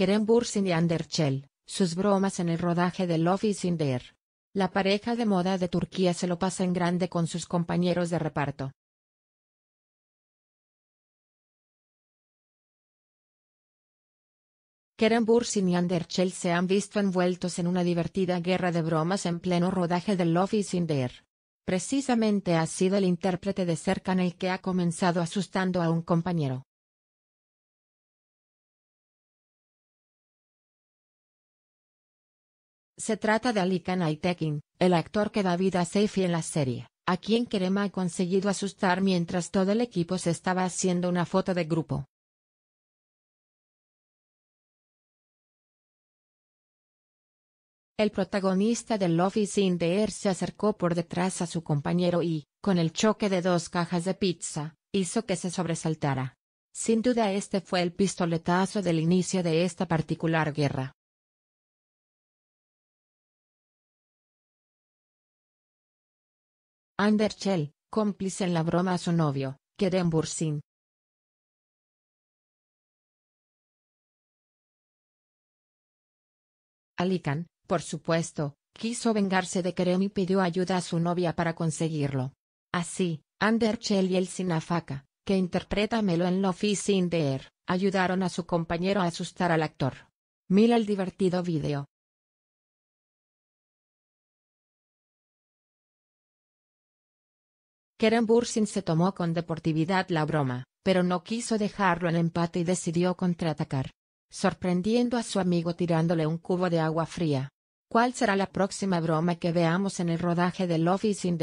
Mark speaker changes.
Speaker 1: Kerem Bursin y Anderchel, sus bromas en el rodaje de Love is in La pareja de moda de Turquía se lo pasa en grande con sus compañeros de reparto. Kerem Bursin y Anderchel se han visto envueltos en una divertida guerra de bromas en pleno rodaje de Love is in Precisamente ha sido el intérprete de Serkan el que ha comenzado asustando a un compañero. Se trata de Alikan Khan el actor que da vida a Seifi en la serie, a quien Kerem ha conseguido asustar mientras todo el equipo se estaba haciendo una
Speaker 2: foto de grupo.
Speaker 1: El protagonista del Office in the Air se acercó por detrás a su compañero y, con el choque de dos cajas de pizza, hizo que se sobresaltara. Sin duda este fue el pistoletazo del inicio de esta particular guerra.
Speaker 2: Underchell, cómplice en la broma a su novio, en Bursin.
Speaker 1: Alican, por supuesto, quiso vengarse de Kerem y pidió ayuda a su novia para conseguirlo. Así, Underchell y el Sinafaka, que interpreta Melo en Love is in the Air, ayudaron a su compañero a asustar al actor. Mira el divertido video. Bursin se tomó con deportividad la broma, pero no quiso dejarlo en empate y decidió contraatacar. Sorprendiendo a su amigo tirándole un cubo de agua fría. ¿Cuál será la próxima broma que veamos en el rodaje de Love is in